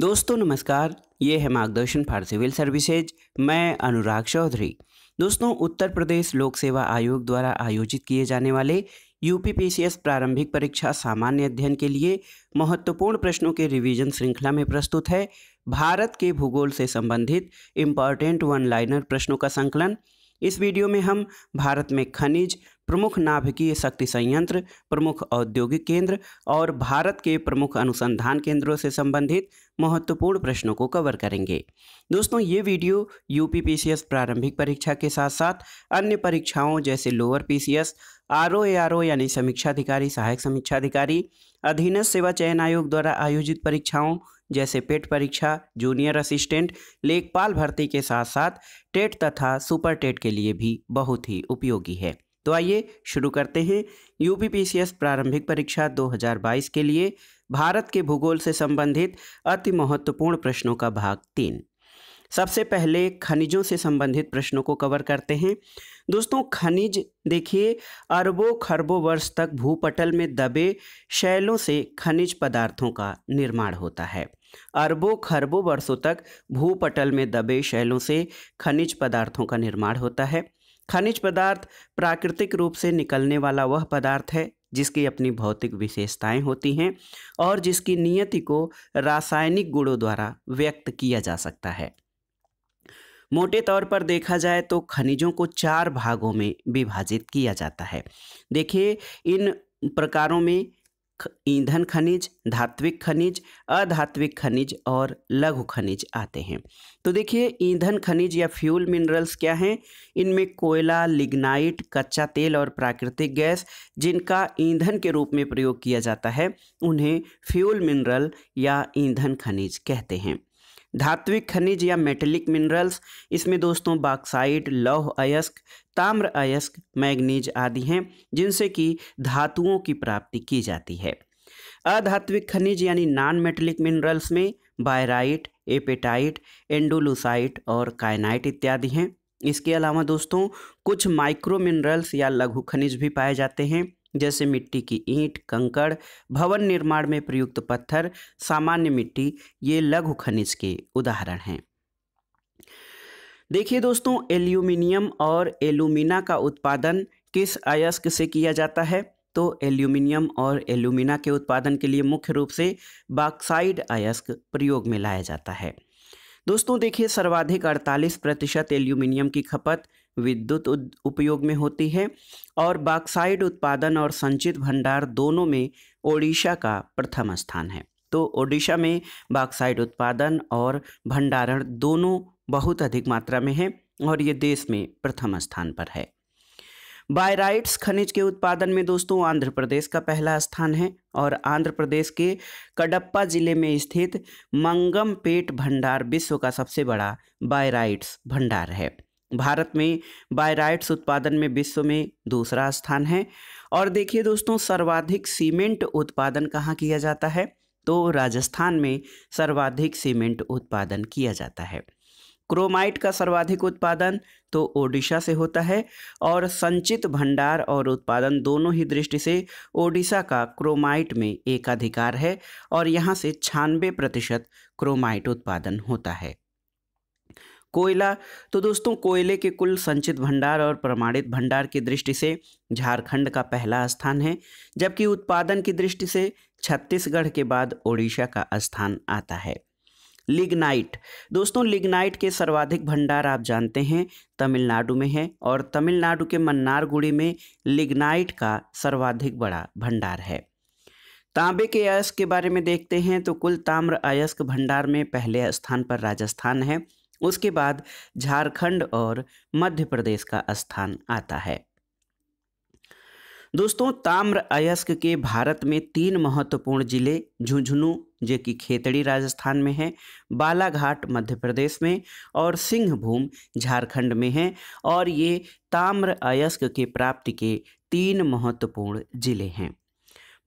दोस्तों नमस्कार ये है मार्गदर्शन फॉर सिविल सर्विसेज मैं अनुराग चौधरी दोस्तों उत्तर प्रदेश लोक सेवा आयोग द्वारा आयोजित किए जाने वाले यूपी पीसीएस प्रारंभिक परीक्षा सामान्य अध्ययन के लिए महत्वपूर्ण प्रश्नों के रिवीजन श्रृंखला में प्रस्तुत है भारत के भूगोल से संबंधित इम्पॉर्टेंट वन लाइनर प्रश्नों का संकलन इस वीडियो में हम भारत में खनिज प्रमुख नाभिकीय शक्ति संयंत्र प्रमुख औद्योगिक केंद्र और भारत के प्रमुख अनुसंधान केंद्रों से संबंधित महत्वपूर्ण प्रश्नों को कवर करेंगे दोस्तों ये वीडियो यू प्रारंभिक परीक्षा के साथ साथ अन्य परीक्षाओं जैसे lower P R O A R O यानी समीक्षाधिकारी सहायक समीक्षाधिकारी अधीनस्थ सेवा चयन आयोग द्वारा आयोजित परीक्षाओं जैसे पेट परीक्षा जूनियर असिस्टेंट लेखपाल भर्ती के साथ साथ टेट तथा सुपर टेट के लिए भी बहुत ही उपयोगी है तो आइए शुरू करते हैं यूपीपीसीएस प्रारंभिक परीक्षा 2022 के लिए भारत के भूगोल से संबंधित अति महत्वपूर्ण प्रश्नों का भाग तीन सबसे पहले खनिजों से संबंधित प्रश्नों को कवर करते हैं दोस्तों खनिज देखिए अरबों खरबों वर्ष तक भूपटल में दबे शैलों से खनिज पदार्थों का निर्माण होता है अरबों खरबों वर्षों तक भूपटल में दबे शैलों से खनिज पदार्थों का निर्माण होता है खनिज पदार्थ प्राकृतिक रूप से निकलने वाला वह पदार्थ है जिसकी अपनी भौतिक विशेषताएं होती हैं और जिसकी नियति को रासायनिक गुणों द्वारा व्यक्त किया जा सकता है मोटे तौर पर देखा जाए तो खनिजों को चार भागों में विभाजित किया जाता है देखिए इन प्रकारों में ईंधन खनिज धात्विक खनिज अधात्विक खनिज और लघु खनिज आते हैं तो देखिए ईंधन खनिज या फ्यूल मिनरल्स क्या हैं इनमें कोयला लिग्नाइट कच्चा तेल और प्राकृतिक गैस जिनका ईंधन के रूप में प्रयोग किया जाता है उन्हें फ्यूल मिनरल या ईंधन खनिज कहते हैं धात्विक खनिज या मेटेलिक मिनरल्स इसमें दोस्तों बाक्साइड लौह अयस्क ताम्र अयस्क मैग्नीज आदि हैं जिनसे कि धातुओं की प्राप्ति की जाती है अधात्विक खनिज यानी नॉन मेटेलिक मिनरल्स में बायराइट एपेटाइट एंडोलोसाइट और कायनाइट इत्यादि हैं इसके अलावा दोस्तों कुछ माइक्रो मिनरल्स या लघु खनिज भी पाए जाते हैं जैसे मिट्टी की ईंट कंकड़ भवन निर्माण में प्रयुक्त पत्थर सामान्य मिट्टी ये लघु खनिज के उदाहरण हैं देखिए दोस्तों एल्यूमिनियम और एल्यूमिना का उत्पादन किस अयस्क से किया जाता है तो एल्यूमिनियम और एलुमिना के उत्पादन के लिए मुख्य रूप से बाक्साइड अयस्क प्रयोग में लाया जाता है दोस्तों देखिए सर्वाधिक 48 प्रतिशत एल्यूमिनियम की खपत विद्युत उपयोग में होती है और बाक्साइड उत्पादन और संचित भंडार दोनों में ओडिशा का प्रथम स्थान है तो ओडिशा में बाक्साइड उत्पादन और भंडारण दोनों बहुत अधिक मात्रा में है और ये देश में प्रथम स्थान पर है बायराइट्स खनिज के उत्पादन में दोस्तों आंध्र प्रदेश का पहला स्थान है और आंध्र प्रदेश के कडप्पा जिले में स्थित मंगम पेट भंडार विश्व का सबसे बड़ा बायराइट्स भंडार है भारत में बाय राइट्स उत्पादन में विश्व में दूसरा स्थान है और देखिए दोस्तों सर्वाधिक सीमेंट उत्पादन कहाँ किया जाता है तो राजस्थान में सर्वाधिक सीमेंट उत्पादन किया जाता है क्रोमाइट का सर्वाधिक उत्पादन तो ओडिशा से होता है और संचित भंडार और उत्पादन दोनों ही दृष्टि से ओडिशा का क्रोमाइट में एकाधिकार है और यहाँ से छानबे प्रतिशत क्रोमाइट उत्पादन होता है कोयला तो दोस्तों कोयले के कुल संचित भंडार और प्रमाणित भंडार की दृष्टि से झारखंड का पहला स्थान है जबकि उत्पादन की दृष्टि से छत्तीसगढ़ के बाद ओडिशा का स्थान आता है लिग्नाइट दोस्तों लिग्नाइट के सर्वाधिक भंडार आप जानते हैं तमिलनाडु में है और तमिलनाडु के मन्नारगुड़ी में लिग्नाइट का सर्वाधिक बड़ा भंडार है तांबे के अयस्क के बारे में देखते हैं तो कुल ताम्र अयस्क भंडार में पहले स्थान पर राजस्थान है उसके बाद झारखंड और मध्य प्रदेश का स्थान आता है दोस्तों ताम्र अयस्क के भारत में तीन महत्वपूर्ण जिले झुंझुनू जो कि खेतड़ी राजस्थान में है बालाघाट मध्य प्रदेश में और सिंहभूम झारखंड में है और ये ताम्र अयस्क के प्राप्ति के तीन महत्वपूर्ण जिले हैं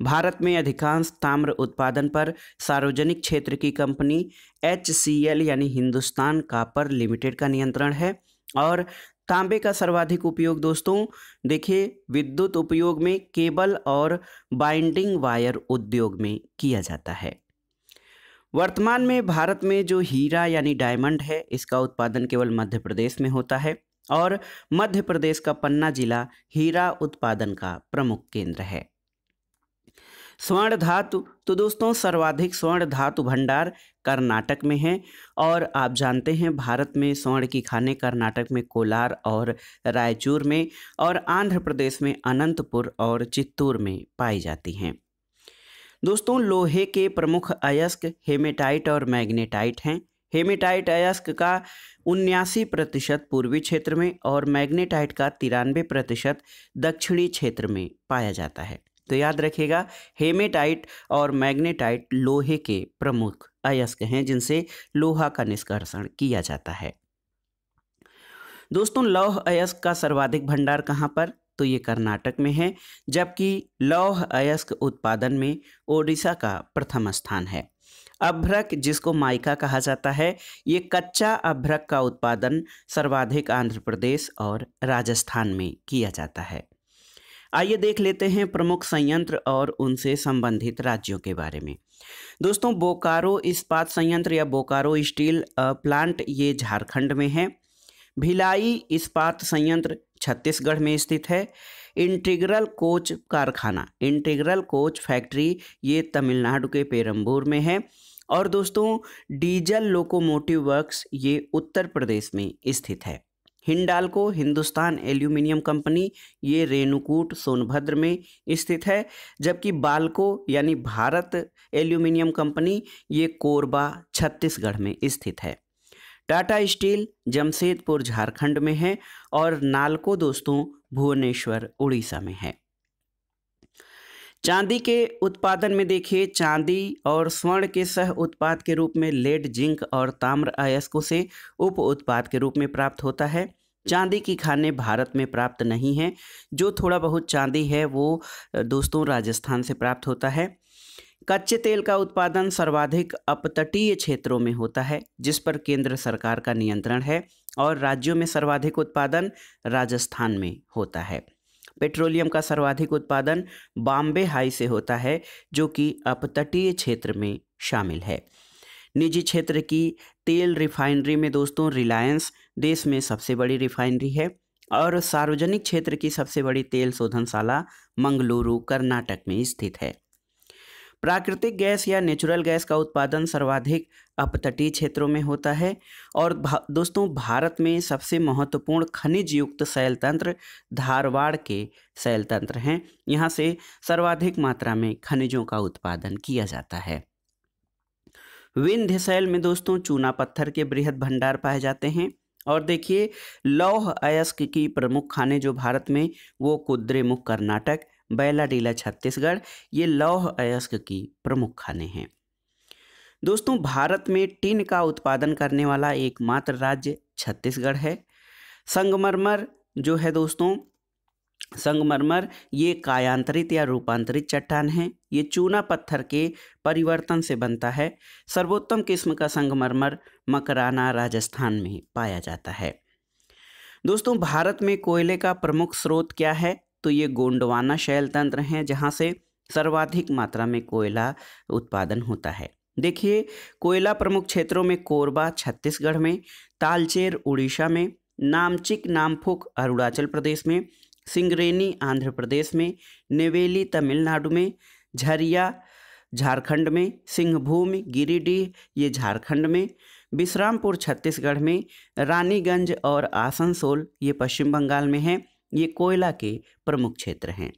भारत में अधिकांश ताम्र उत्पादन पर सार्वजनिक क्षेत्र की कंपनी एच यानी हिंदुस्तान कापर लिमिटेड का नियंत्रण है और तांबे का सर्वाधिक उपयोग दोस्तों देखिए विद्युत उपयोग में केबल और बाइंडिंग वायर उद्योग में किया जाता है वर्तमान में भारत में जो हीरा यानी डायमंड है इसका उत्पादन केवल मध्य प्रदेश में होता है और मध्य प्रदेश का पन्ना जिला हीरा उत्पादन का प्रमुख केंद्र है स्वर्ण धातु तो दोस्तों सर्वाधिक स्वर्ण धातु भंडार कर्नाटक में है और आप जानते हैं भारत में स्वर्ण की खाने कर्नाटक में कोलार और रायचूर में और आंध्र प्रदेश में अनंतपुर और चित्तूर में पाई जाती हैं दोस्तों लोहे के प्रमुख अयस्क हेमेटाइट और मैग्नेटाइट हैं हेमेटाइट अयस्क का उन्यासी प्रतिशत पूर्वी क्षेत्र में और मैग्नेटाइट का तिरानवे प्रतिशत दक्षिणी क्षेत्र में पाया जाता है तो याद रखिएगा हेमेटाइट और मैग्नेटाइट लोहे के प्रमुख अयस्क हैं जिनसे लोहा का निष्कर्षण किया जाता है दोस्तों लौह अयस्क का सर्वाधिक भंडार कहाँ पर तो ये कर्नाटक में है जबकि लौह अयस्क उत्पादन में ओडिशा का प्रथम स्थान है अभ्रक जिसको माइका कहा जाता है ये कच्चा अभ्रक का उत्पादन सर्वाधिक आंध्र प्रदेश और राजस्थान में किया जाता है आइए देख लेते हैं प्रमुख संयंत्र और उनसे संबंधित राज्यों के बारे में दोस्तों बोकारो इस्पात संयंत्र या बोकारो स्टील प्लांट ये झारखंड में है भिलाई इस्पात संयंत्र छत्तीसगढ़ में स्थित है इंटीग्रल कोच कारखाना इंटीग्रल कोच फैक्ट्री ये तमिलनाडु के पेरम्बूर में है और दोस्तों डीजल लोकोमोटिव वर्क्स ये उत्तर प्रदेश में स्थित है हिंडालको हिंदुस्तान एल्यूमिनियम कंपनी ये रेणुकूट सोनभद्र में स्थित है जबकि बालको यानी भारत एल्यूमिनियम कंपनी ये कोरबा छत्तीसगढ़ में स्थित है टाटा स्टील जमशेदपुर झारखंड में है और नालको दोस्तों भुवनेश्वर उड़ीसा में है चांदी के उत्पादन में देखिए चांदी और स्वर्ण के सह उत्पाद के रूप में लेड जिंक और ताम्र अयस्कों से उप उत्पाद के रूप में प्राप्त होता है चांदी की खाने भारत में प्राप्त नहीं है जो थोड़ा बहुत चांदी है वो दोस्तों राजस्थान से प्राप्त होता है कच्चे तेल का उत्पादन सर्वाधिक अपतटीय क्षेत्रों में होता है जिस पर केंद्र सरकार का नियंत्रण है और राज्यों में सर्वाधिक उत्पादन राजस्थान में होता है पेट्रोलियम का सर्वाधिक उत्पादन बॉम्बे हाई से होता है जो कि अपतटीय क्षेत्र में शामिल है निजी क्षेत्र की तेल रिफाइनरी में दोस्तों रिलायंस देश में सबसे बड़ी रिफाइनरी है और सार्वजनिक क्षेत्र की सबसे बड़ी तेल शोधनशाला मंगलुरु कर्नाटक में स्थित है प्राकृतिक गैस या नेचुरल गैस का उत्पादन सर्वाधिक अपतटीय क्षेत्रों में होता है और भा, दोस्तों भारत में सबसे महत्वपूर्ण खनिज युक्त शैल तंत्र धारवाड़ के शैल तंत्र हैं यहाँ से सर्वाधिक मात्रा में खनिजों का उत्पादन किया जाता है विंध्य शैल में दोस्तों चूना पत्थर के बृहद भंडार पाए जाते हैं और देखिए लौह अयस्क की प्रमुख खाने जो भारत में वो कुद्रेमुख कर्नाटक बैला डीला छत्तीसगढ़ ये लौह अयस्क की प्रमुख खाने हैं दोस्तों भारत में टिन का उत्पादन करने वाला एकमात्र राज्य छत्तीसगढ़ है संगमरमर जो है दोस्तों संगमरमर ये कायांतरित या रूपांतरित चट्टान है ये चूना पत्थर के परिवर्तन से बनता है सर्वोत्तम किस्म का संगमरमर मकराना राजस्थान में पाया जाता है दोस्तों भारत में कोयले का प्रमुख स्रोत क्या है तो ये गोंडवाना शैल तंत्र हैं जहाँ से सर्वाधिक मात्रा में कोयला उत्पादन होता है देखिए कोयला प्रमुख क्षेत्रों में कोरबा छत्तीसगढ़ में तालचेर उड़ीसा में नामचिक नामफुक अरुणाचल प्रदेश में सिंगरेनी आंध्र प्रदेश में नेवेली तमिलनाडु में झरिया झारखंड में सिंहभूम गिरिडीह ये झारखंड में विश्रामपुर छत्तीसगढ़ में रानीगंज और आसनसोल ये पश्चिम बंगाल में है ये कोयला के प्रमुख क्षेत्र हैं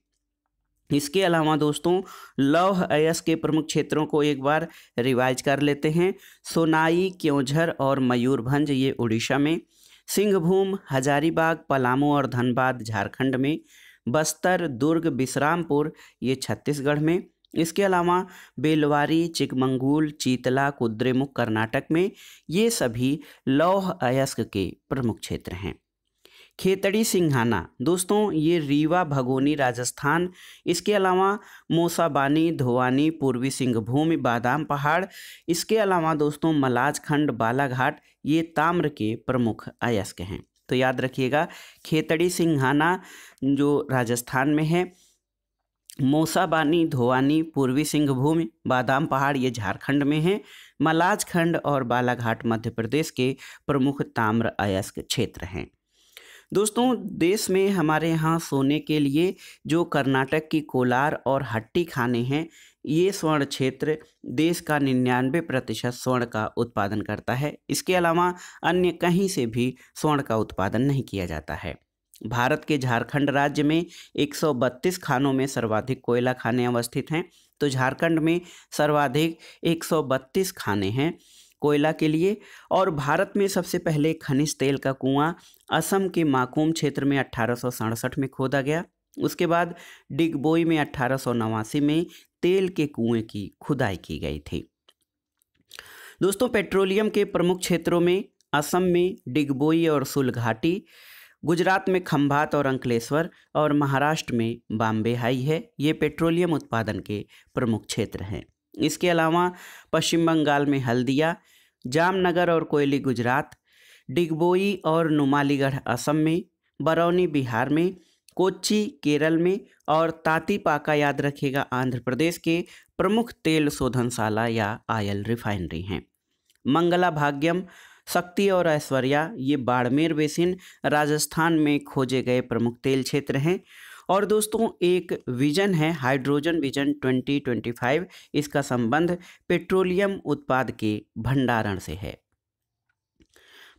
इसके अलावा दोस्तों लौह अयस के प्रमुख क्षेत्रों को एक बार रिवाइज कर लेते हैं सोनाई क्योंझर और मयूरभंज ये उड़ीसा में सिंहभूम हजारीबाग पलामू और धनबाद झारखंड में बस्तर दुर्ग विश्रामपुर ये छत्तीसगढ़ में इसके अलावा बेलवारी चिकमंगूल चीतला कुद्रेमुख कर्नाटक में ये सभी लौह अयस्क के प्रमुख क्षेत्र हैं खेतड़ी सिंघाना दोस्तों ये रीवा भगोनी राजस्थान इसके अलावा मोसाबानी धोवानी पूर्वी सिंहभूम बादाम पहाड़ इसके अलावा दोस्तों मलाजखंड बालाघाट ये ताम्र के प्रमुख अयस्क हैं तो याद रखिएगा खेतड़ी सिंघाना जो राजस्थान में है मोसाबानी धोवानी पूर्वी सिंहभूम बादाम पहाड़ ये झारखंड में हैं मलाजखंड और बालाघाट मध्य प्रदेश के प्रमुख ताम्र अयस्क क्षेत्र हैं दोस्तों देश में हमारे यहाँ सोने के लिए जो कर्नाटक की कोलार और हट्टी खाने हैं ये स्वर्ण क्षेत्र देश का निन्यानवे प्रतिशत स्वर्ण का उत्पादन करता है इसके अलावा अन्य कहीं से भी स्वर्ण का उत्पादन नहीं किया जाता है भारत के झारखंड राज्य में 132 खानों में सर्वाधिक कोयला खाने अवस्थित हैं तो झारखंड में सर्वाधिक 132 खाने हैं कोयला के लिए और भारत में सबसे पहले खनिज तेल का कुआं असम के माकूम क्षेत्र में अट्ठारह में खोदा गया उसके बाद डिगबोई में अट्ठारह में तेल के कुएं की खुदाई की गई थी दोस्तों पेट्रोलियम के प्रमुख क्षेत्रों में असम में डिगबोई और सुलघाटी गुजरात में खंभात और अंकलेश्वर और महाराष्ट्र में बॉम्बे हाई है ये पेट्रोलियम उत्पादन के प्रमुख क्षेत्र हैं इसके अलावा पश्चिम बंगाल में हल्दिया जामनगर और कोयली गुजरात डिगबोई और नुमालीगढ़ असम में बरौनी बिहार में कोच्चि केरल में और तातीपाका याद रखेगा आंध्र प्रदेश के प्रमुख तेल शोधनशाला या आयल रिफाइनरी हैं मंगला भाग्यम शक्ति और ऐश्वर्या ये बाड़मेर बेसिन राजस्थान में खोजे गए प्रमुख तेल क्षेत्र हैं और दोस्तों एक विजन है हाइड्रोजन विजन 2025 इसका संबंध पेट्रोलियम उत्पाद के भंडारण से है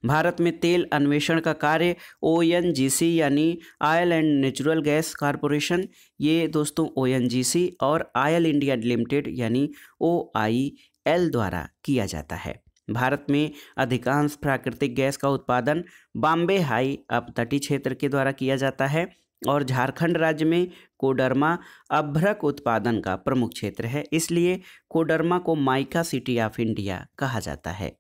भारत में तेल अन्वेषण का कार्य ओ यानी oil and natural gas corporation ये दोस्तों ओ और आयल इंडिया लिमिटेड यानी ओ द्वारा किया जाता है भारत में अधिकांश प्राकृतिक गैस का उत्पादन बॉम्बे हाई अपतटी क्षेत्र के द्वारा किया जाता है और झारखंड राज्य में कोडरमा अभ्रक उत्पादन का प्रमुख क्षेत्र है इसलिए कोडरमा को माइका सिटी ऑफ इंडिया कहा जाता है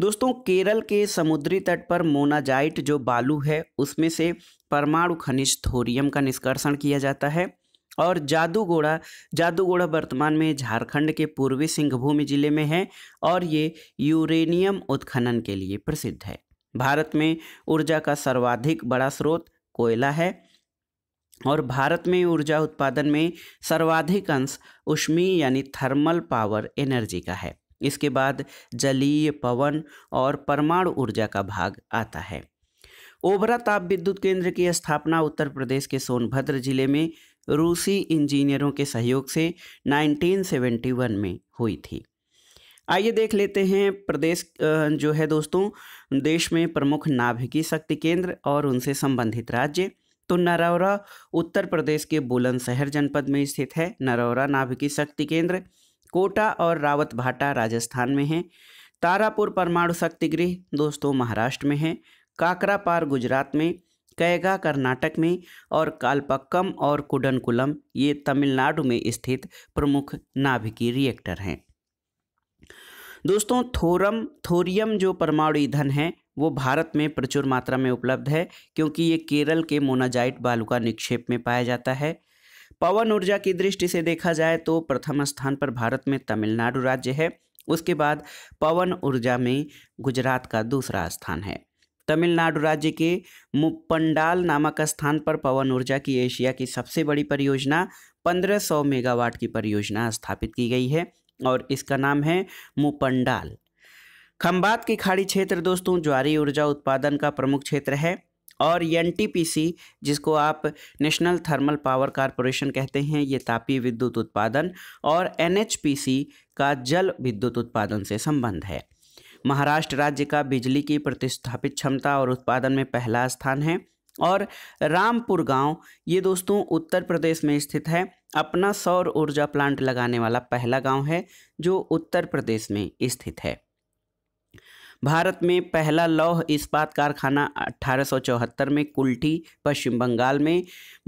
दोस्तों केरल के समुद्री तट पर मोनाजाइट जो बालू है उसमें से परमाणु खनिज थोरियम का निष्कर्षण किया जाता है और जादूगोड़ा जादूगोड़ा वर्तमान में झारखंड के पूर्वी सिंहभूमि जिले में है और ये यूरेनियम उत्खनन के लिए प्रसिद्ध है भारत में ऊर्जा का सर्वाधिक बड़ा स्रोत कोयला है और भारत में ऊर्जा उत्पादन में सर्वाधिक अंश उष्मी यानी थर्मल पावर एनर्जी का है इसके बाद जलीय पवन और परमाणु ऊर्जा का भाग आता है ओबरा ताप विद्युत केंद्र की स्थापना उत्तर प्रदेश के सोनभद्र जिले में रूसी इंजीनियरों के सहयोग से 1971 में हुई थी आइए देख लेते हैं प्रदेश जो है दोस्तों देश में प्रमुख नाभिकी शक्ति केंद्र और उनसे संबंधित राज्य तो नरौरा उत्तर प्रदेश के बुलंदशहर जनपद में स्थित है नरौरा नाभिकी शक्ति केंद्र कोटा और रावत भाटा राजस्थान में है तारापुर परमाणु शक्ति गृह दोस्तों महाराष्ट्र में है काकरापार गुजरात में कैगा कर्नाटक में और कालपक्कम और कुडनकुलम ये तमिलनाडु में स्थित प्रमुख नाभिकी रिएक्टर हैं दोस्तों थोरम थोरियम जो परमाणु ईंधन है वो भारत में प्रचुर मात्रा में उपलब्ध है क्योंकि ये केरल के मोनाजाइट बालुका निक्षेप में पाया जाता है पवन ऊर्जा की दृष्टि से देखा जाए तो प्रथम स्थान पर भारत में तमिलनाडु राज्य है उसके बाद पवन ऊर्जा में गुजरात का दूसरा स्थान है तमिलनाडु राज्य के मुपंडाल नामक स्थान पर पवन ऊर्जा की एशिया की सबसे बड़ी परियोजना 1500 मेगावाट की परियोजना स्थापित की गई है और इसका नाम है मुपंडाल खम्बात की खाड़ी क्षेत्र दोस्तों ज्वारी ऊर्जा उत्पादन का प्रमुख क्षेत्र है और एन जिसको आप नेशनल थर्मल पावर कारपोरेशन कहते हैं ये तापी विद्युत उत्पादन और एन का जल विद्युत उत्पादन से संबंध है महाराष्ट्र राज्य का बिजली की प्रतिस्थापित क्षमता और उत्पादन में पहला स्थान है और रामपुर गांव ये दोस्तों उत्तर प्रदेश में स्थित है अपना सौर ऊर्जा प्लांट लगाने वाला पहला गांव है जो उत्तर प्रदेश में स्थित है भारत में पहला लौह इस्पात कारखाना 1874 में कुल्ठी पश्चिम बंगाल में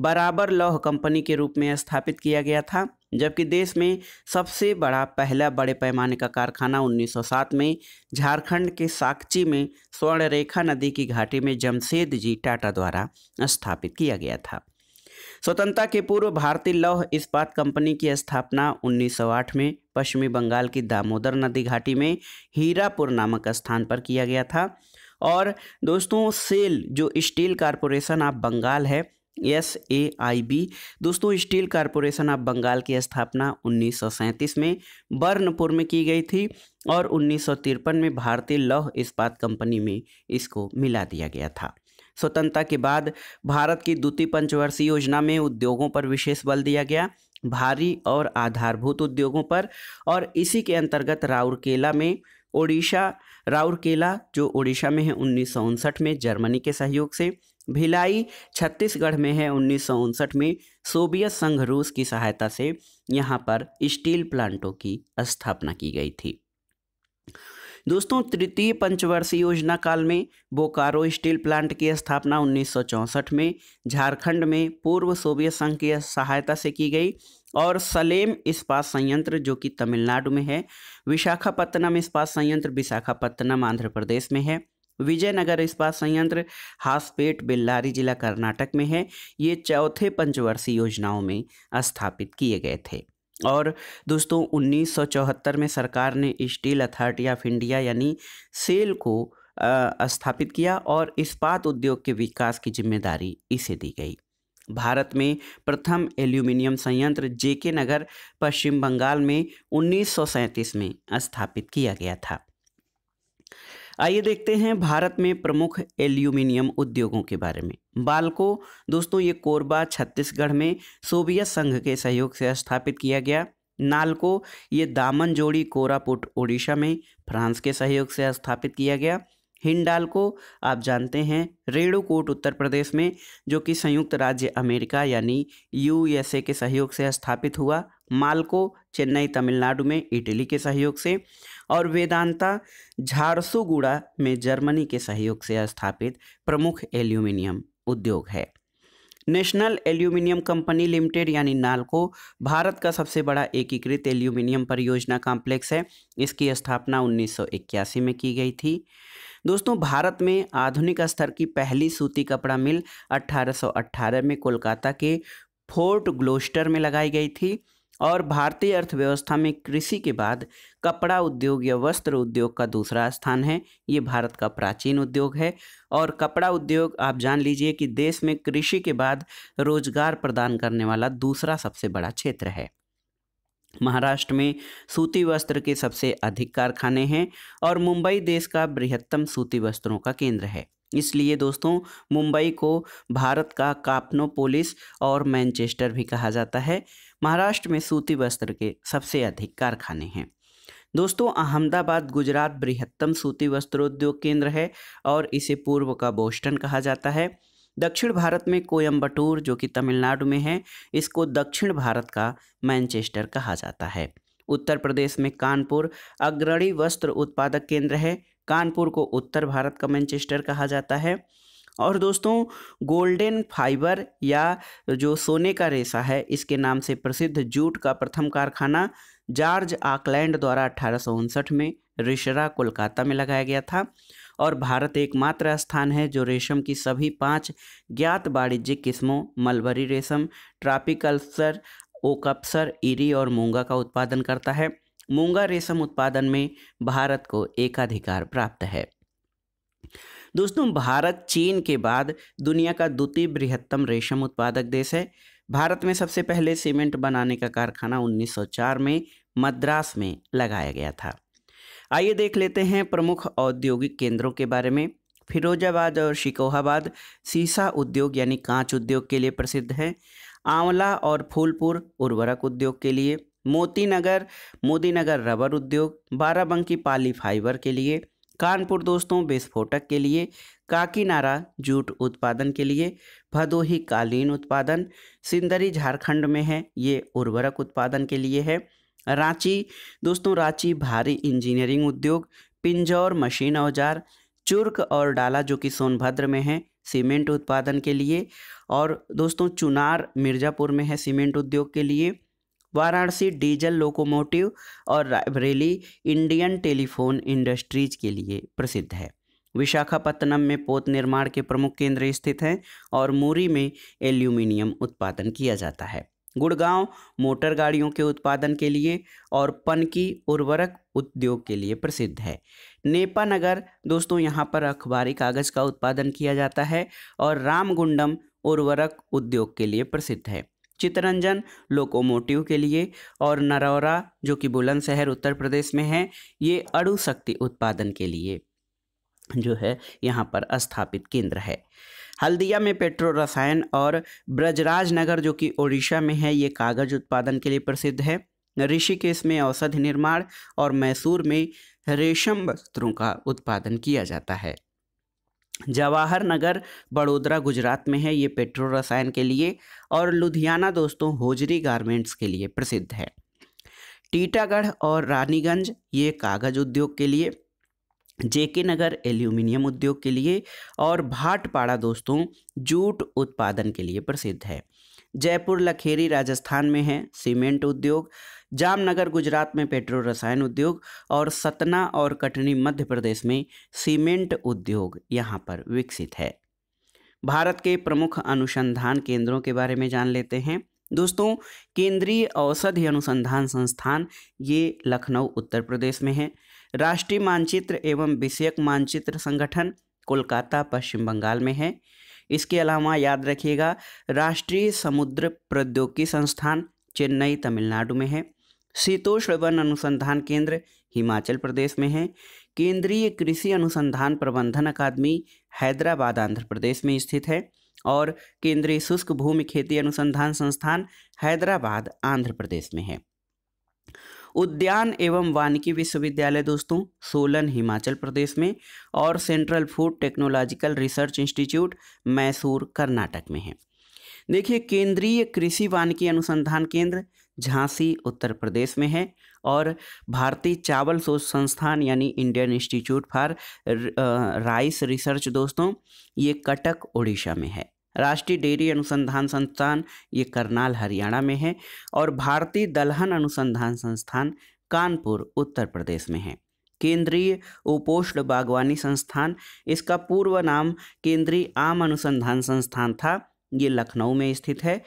बराबर लौह कंपनी के रूप में स्थापित किया गया था जबकि देश में सबसे बड़ा पहला बड़े पैमाने का कारखाना 1907 में झारखंड के साक्ची में स्वर्णरेखा नदी की घाटी में जमशेद जी टाटा द्वारा स्थापित किया गया था स्वतंत्रता के पूर्व भारतीय लौह इस्पात कंपनी की स्थापना 1908 में पश्चिमी बंगाल की दामोदर नदी घाटी में हीरापुर नामक स्थान पर किया गया था और दोस्तों सेल जो स्टील कारपोरेशन ऑफ बंगाल है एस ए आई बी दोस्तों स्टील कारपोरेशन ऑफ बंगाल की स्थापना 1937 में बर्नपुर में की गई थी और उन्नीस में भारतीय लौह इस्पात कंपनी में इसको मिला दिया गया था स्वतंत्रता के बाद भारत की द्वितीय पंचवर्षीय योजना में उद्योगों पर विशेष बल दिया गया भारी और आधारभूत उद्योगों पर और इसी के अंतर्गत राउरकेला में ओडिशा राउरकेला जो ओडिशा में है उन्नीस में जर्मनी के सहयोग से भिलाई छत्तीसगढ़ में है उन्नीस में सोवियत संघ रूस की सहायता से यहाँ पर स्टील प्लांटों की स्थापना की गई थी दोस्तों तृतीय पंचवर्षीय योजना काल में बोकारो स्टील प्लांट की स्थापना उन्नीस में झारखंड में पूर्व सोवियत संघ की सहायता से की गई और सलेम इस्पात संयंत्र जो कि तमिलनाडु में है विशाखापत्तनम इस्पात संयंत्र विशाखापत्तनम आंध्र प्रदेश में है विजयनगर इस्पात संयंत्र हासपेट बेल्लारी जिला कर्नाटक में है ये चौथे पंचवर्षीय योजनाओं में स्थापित किए गए थे और दोस्तों 1974 में सरकार ने स्टील अथॉरिटी ऑफ इंडिया यानी सेल को स्थापित किया और इस्पात उद्योग के विकास की जिम्मेदारी इसे दी गई भारत में प्रथम एल्यूमिनियम संयंत्र जेके नगर पश्चिम बंगाल में उन्नीस में स्थापित किया गया था आइए देखते हैं भारत में प्रमुख एल्यूमिनियम उद्योगों के बारे में बालको दोस्तों ये कोरबा छत्तीसगढ़ में सोवियत संघ के सहयोग से स्थापित किया गया नालको ये दामन जोड़ी कोरापुट ओडिशा में फ्रांस के सहयोग से स्थापित किया गया हिंडालको आप जानते हैं रेणुकूट उत्तर प्रदेश में जो कि संयुक्त राज्य अमेरिका यानी यूएसए के सहयोग से स्थापित हुआ मालको चेन्नई तमिलनाडु में इटली के सहयोग से और वेदांता झारसुगुड़ा में जर्मनी के सहयोग से स्थापित प्रमुख एल्यूमिनियम उद्योग है नेशनल एल्यूमिनियम कंपनी लिमिटेड यानी नालको भारत का सबसे बड़ा एकीकृत एल्यूमिनियम परियोजना कॉम्प्लेक्स है इसकी स्थापना उन्नीस में की गई थी दोस्तों भारत में आधुनिक स्तर की पहली सूती कपड़ा मिल 1818 में कोलकाता के फोर्ट ग्लोस्टर में लगाई गई थी और भारतीय अर्थव्यवस्था में कृषि के बाद कपड़ा उद्योग या वस्त्र उद्योग का दूसरा स्थान है ये भारत का प्राचीन उद्योग है और कपड़ा उद्योग आप जान लीजिए कि देश में कृषि के बाद रोजगार प्रदान करने वाला दूसरा सबसे बड़ा क्षेत्र है महाराष्ट्र में सूती वस्त्र के सबसे अधिक कारखाने हैं और मुंबई देश का बृहत्तम सूती वस्त्रों का केंद्र है इसलिए दोस्तों मुंबई को भारत का कापनोपोलिस और मैनचेस्टर भी कहा जाता है महाराष्ट्र में सूती वस्त्र के सबसे अधिक कारखाने हैं दोस्तों अहमदाबाद गुजरात बृहत्तम सूती वस्त्रोद्योग केंद्र है और इसे पूर्व का बोस्टन कहा जाता है दक्षिण भारत में कोयम्बटूर जो कि तमिलनाडु में है इसको दक्षिण भारत का मैनचेस्टर कहा जाता है उत्तर प्रदेश में कानपुर अग्रणी वस्त्र उत्पादक केंद्र है कानपुर को उत्तर भारत का मैनचेस्टर कहा जाता है और दोस्तों गोल्डन फाइबर या जो सोने का रेशा है इसके नाम से प्रसिद्ध जूट का प्रथम कारखाना जॉर्ज आकलैंड द्वारा अठारह में रिशरा कोलकाता में लगाया गया था और भारत एकमात्र स्थान है जो रेशम की सभी पांच ज्ञात वाणिज्यिक किस्मों मलबरी रेशम ट्रापिकल्सर अल्सर ओकअप्सर ईरी और मूंगा का उत्पादन करता है मूंगा रेशम उत्पादन में भारत को एकाधिकार प्राप्त है दोस्तों भारत चीन के बाद दुनिया का द्वितीय बृहत्तम रेशम उत्पादक देश है भारत में सबसे पहले सीमेंट बनाने का कारखाना 1904 में मद्रास में लगाया गया था आइए देख लेते हैं प्रमुख औद्योगिक केंद्रों के बारे में फिरोजाबाद और शिकोहाबाद सीसा उद्योग यानी कांच उद्योग के लिए प्रसिद्ध हैं आंवला और फूलपुर उर्वरक उद्योग के लिए मोती नगर मोदी नगर रबर उद्योग बाराबंकी पाली फाइबर के लिए कानपुर दोस्तों विस्फोटक के लिए काकीनारा जूट उत्पादन के लिए भदोही कालीन उत्पादन सिंदरी झारखंड में है ये उर्वरक उत्पादन के लिए है रांची दोस्तों रांची भारी इंजीनियरिंग उद्योग पिंजौर मशीन औजार चुर्क और डाला जो कि सोनभद्र में है सीमेंट उत्पादन के लिए और दोस्तों चुनार मिर्ज़ापुर में है सीमेंट उद्योग के लिए वाराणसी डीजल लोकोमोटिव और रायबरेली इंडियन टेलीफोन इंडस्ट्रीज के लिए प्रसिद्ध है विशाखापत्तनम में पोत निर्माण के प्रमुख केंद्र स्थित हैं और मूरी में एल्यूमिनियम उत्पादन किया जाता है गुड़गांव मोटर गाड़ियों के उत्पादन के लिए और पन की उर्वरक उद्योग के लिए प्रसिद्ध है नेपा नगर दोस्तों यहाँ पर अखबारी कागज़ का उत्पादन किया जाता है और रामगुंडम उर्वरक उद्योग के लिए प्रसिद्ध है चितरंजन लोकोमोटिव के लिए और नरौरा जो कि बुलंदशहर उत्तर प्रदेश में है ये अड़ुशक्ति उत्पादन के लिए जो है यहाँ पर स्थापित केंद्र है हल्दिया में पेट्रो रसायन और ब्रजराज नगर जो कि ओडिशा में है ये कागज उत्पादन के लिए प्रसिद्ध है ऋषिकेश में औषधि निर्माण और मैसूर में रेशम वस्त्रों का उत्पादन किया जाता है जवाहर नगर बड़ोदरा गुजरात में है ये पेट्रो रसायन के लिए और लुधियाना दोस्तों होजरी गारमेंट्स के लिए प्रसिद्ध है टीटागढ़ और रानीगंज ये कागज उद्योग के लिए जेके नगर एल्यूमिनियम उद्योग के लिए और भाटपाड़ा दोस्तों जूट उत्पादन के लिए प्रसिद्ध है जयपुर लखेरी राजस्थान में है सीमेंट उद्योग जामनगर गुजरात में पेट्रो रसायन उद्योग और सतना और कटनी मध्य प्रदेश में सीमेंट उद्योग यहाँ पर विकसित है भारत के प्रमुख अनुसंधान केंद्रों के बारे में जान लेते हैं दोस्तों केंद्रीय औषधि अनुसंधान संस्थान ये लखनऊ उत्तर प्रदेश में है राष्ट्रीय मानचित्र एवं विषयक मानचित्र संगठन कोलकाता पश्चिम बंगाल में है इसके अलावा याद रखिएगा राष्ट्रीय समुद्र प्रौद्योगिकी संस्थान चेन्नई तमिलनाडु में है शीतोष्ण वन अनुसंधान केंद्र हिमाचल प्रदेश में है केंद्रीय कृषि अनुसंधान प्रबंधन अकादमी हैदराबाद आंध्र प्रदेश में स्थित है और केंद्रीय शुष्क भूमि खेती अनुसंधान संस्थान हैदराबाद आंध्र प्रदेश में है उद्यान एवं वानिकी विश्वविद्यालय दोस्तों सोलन हिमाचल प्रदेश में और central food technological research institute Mysore Karnataka में है देखिए केंद्रीय कृषि वानिकी अनुसंधान केंद्र झांसी उत्तर प्रदेश में है और भारतीय चावल शोध संस्थान यानी Indian institute for rice research दोस्तों ये कटक उड़ीसा में है राष्ट्रीय डेयरी अनुसंधान संस्थान ये करनाल हरियाणा में है और भारतीय दलहन अनुसंधान संस्थान कानपुर उत्तर प्रदेश में है केंद्रीय उपोष्ण बागवानी संस्थान इसका पूर्व नाम केंद्रीय आम अनुसंधान संस्थान था ये लखनऊ में स्थित है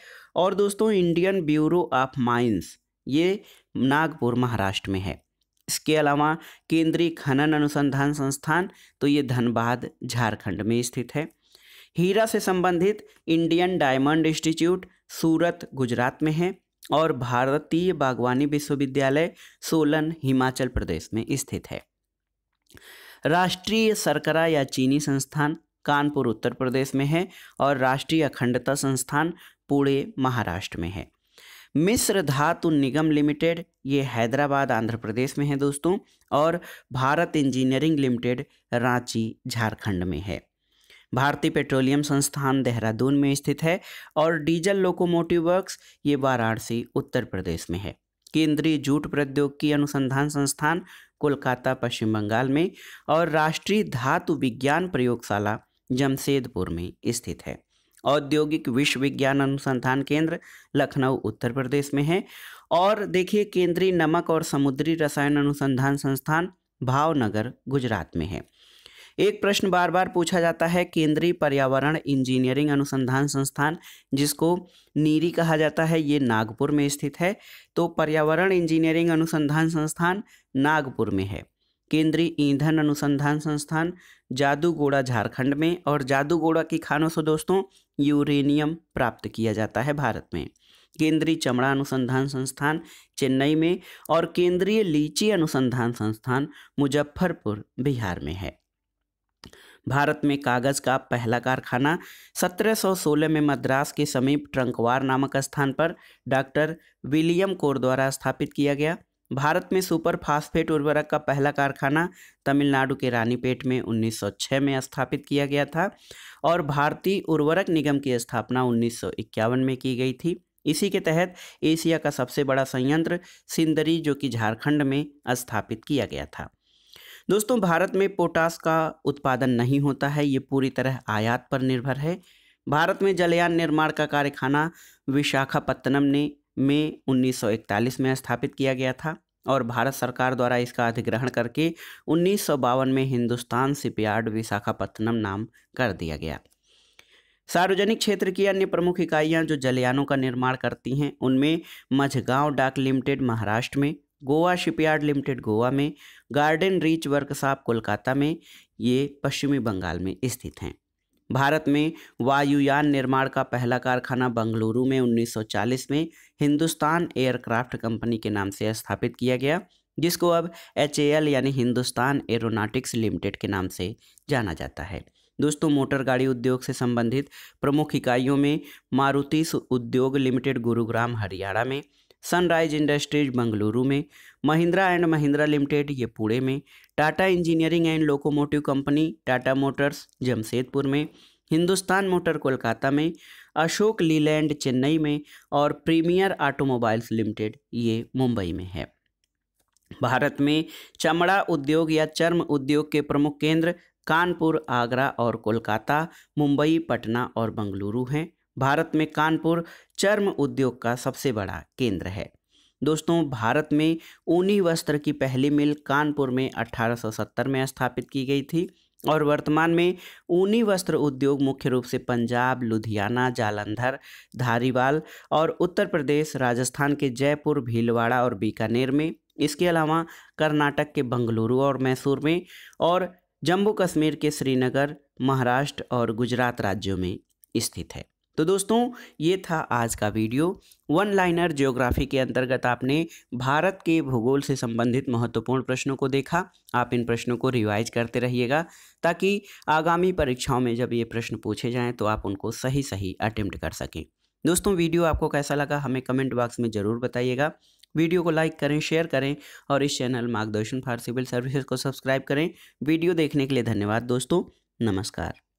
और दोस्तों इंडियन ब्यूरो ऑफ माइंस ये नागपुर महाराष्ट्र में है इसके अलावा केंद्रीय खनन अनुसंधान संस्थान तो ये धनबाद झारखंड में स्थित है हीरा से संबंधित Indian diamond institute Surat Gujarat में है और भारतीय बागवानी विश्वविद्यालय सोलन हिमाचल प्रदेश में स्थित है राष्ट्रीय सरकरा या चीनी संस्थान कानपुर उत्तर प्रदेश में है और राष्ट्रीय अखंडता संस्थान पुणे महाराष्ट्र में है मिस्र धातु निगम लिमिटेड ये हैदराबाद आंध्र प्रदेश में है दोस्तों और भारत इंजीनियरिंग लिमिटेड रांची झारखंड में है भारतीय पेट्रोलियम संस्थान देहरादून में स्थित है और डीजल लोकोमोटिव वर्क्स ये वाराणसी उत्तर प्रदेश में है केंद्रीय जूट प्रौद्योगिकी अनुसंधान संस्थान कोलकाता पश्चिम बंगाल में और राष्ट्रीय धातु विज्ञान प्रयोगशाला जमशेदपुर में स्थित है औद्योगिक विश्वविज्ञान अनुसंधान केंद्र लखनऊ उत्तर प्रदेश में है और देखिए केंद्रीय नमक और समुद्री रसायन अनुसंधान संस्थान भावनगर गुजरात में है एक प्रश्न बार बार पूछा जाता है केंद्रीय पर्यावरण इंजीनियरिंग अनुसंधान संस्थान जिसको नीरी कहा जाता है ये नागपुर में स्थित है तो पर्यावरण इंजीनियरिंग अनुसंधान संस्थान नागपुर में है केंद्रीय ईंधन अनुसंधान संस्थान जादूगोड़ा झारखंड में और जादूगोड़ा की खानों से दोस्तों यूरेनियम प्राप्त किया जाता है भारत में केंद्रीय चमड़ा अनुसंधान संस्थान चेन्नई में और केंद्रीय लीची अनुसंधान संस्थान मुजफ्फरपुर बिहार में है भारत में कागज़ का पहला कारखाना 1716 में मद्रास के समीप ट्रंकवार नामक स्थान पर डॉक्टर विलियम कोर द्वारा स्थापित किया गया भारत में सुपर फास्फेट उर्वरक का पहला कारखाना तमिलनाडु के रानीपेट में 1906 में स्थापित किया गया था और भारतीय उर्वरक निगम की स्थापना 1951 में की गई थी इसी के तहत एशिया का सबसे बड़ा संयंत्र सिंदरी जो कि झारखंड में स्थापित किया गया था दोस्तों भारत में पोटास का उत्पादन नहीं होता है ये पूरी तरह आयात पर निर्भर है भारत में जलयान निर्माण का कारखाना विशाखापत्तनम ने में 1941 में स्थापित किया गया था और भारत सरकार द्वारा इसका अधिग्रहण करके उन्नीस में हिंदुस्तान शिपयार्ड विशाखापत्तनम नाम कर दिया गया सार्वजनिक क्षेत्र की अन्य प्रमुख इकाइयां जो जलयानों का निर्माण करती हैं उनमें मझगांव डाक लिमिटेड महाराष्ट्र में गोवा शिपयार्ड लिमिटेड गोवा में गार्डन रीच वर्कशॉप कोलकाता में ये पश्चिमी बंगाल में स्थित हैं भारत में वायुयान निर्माण का पहला कारखाना बंगलुरु में 1940 में हिंदुस्तान एयरक्राफ्ट कंपनी के नाम से स्थापित किया गया जिसको अब एच यानी हिंदुस्तान एरोनॉटिक्स लिमिटेड के नाम से जाना जाता है दोस्तों मोटर गाड़ी उद्योग से संबंधित प्रमुख इकाइयों में मारुति उद्योग लिमिटेड गुरुग्राम हरियाणा में सनराइज इंडस्ट्रीज बंगलुरु में महिंद्रा एंड महिंद्रा लिमिटेड ये पुणे में Tata engineering and locomotive company Tata motors Jamshedpur में हिंदुस्तान मोटर कोलकाता में अशोक लीलैंड चेन्नई में और प्रीमियर ऑटोमोबाइल्स लिमिटेड ये मुंबई में है भारत में चमड़ा उद्योग या चर्म उद्योग के प्रमुख केंद्र कानपुर आगरा और कोलकाता मुंबई पटना और बंगलुरु हैं भारत में कानपुर चर्म उद्योग का सबसे बड़ा केंद्र है दोस्तों भारत में ऊनी वस्त्र की पहली मिल कानपुर में 1870 में स्थापित की गई थी और वर्तमान में ऊनी वस्त्र उद्योग मुख्य रूप से पंजाब लुधियाना जालंधर धारीवाल और उत्तर प्रदेश राजस्थान के जयपुर भीलवाड़ा और बीकानेर में इसके अलावा कर्नाटक के बंगलुरु और मैसूर में और जम्मू कश्मीर के श्रीनगर महाराष्ट्र और गुजरात राज्यों में स्थित है तो दोस्तों ये था आज का वीडियो वन लाइनर ज्योग्राफी के अंतर्गत आपने भारत के भूगोल से संबंधित महत्वपूर्ण प्रश्नों को देखा आप इन प्रश्नों को रिवाइज करते रहिएगा ताकि आगामी परीक्षाओं में जब ये प्रश्न पूछे जाएं तो आप उनको सही सही अटेम्प्ट कर सकें दोस्तों वीडियो आपको कैसा लगा हमें कमेंट बॉक्स में ज़रूर बताइएगा वीडियो को लाइक करें शेयर करें और इस channel Margdarshan for civil services को सब्सक्राइब करें वीडियो देखने के लिए धन्यवाद दोस्तों नमस्कार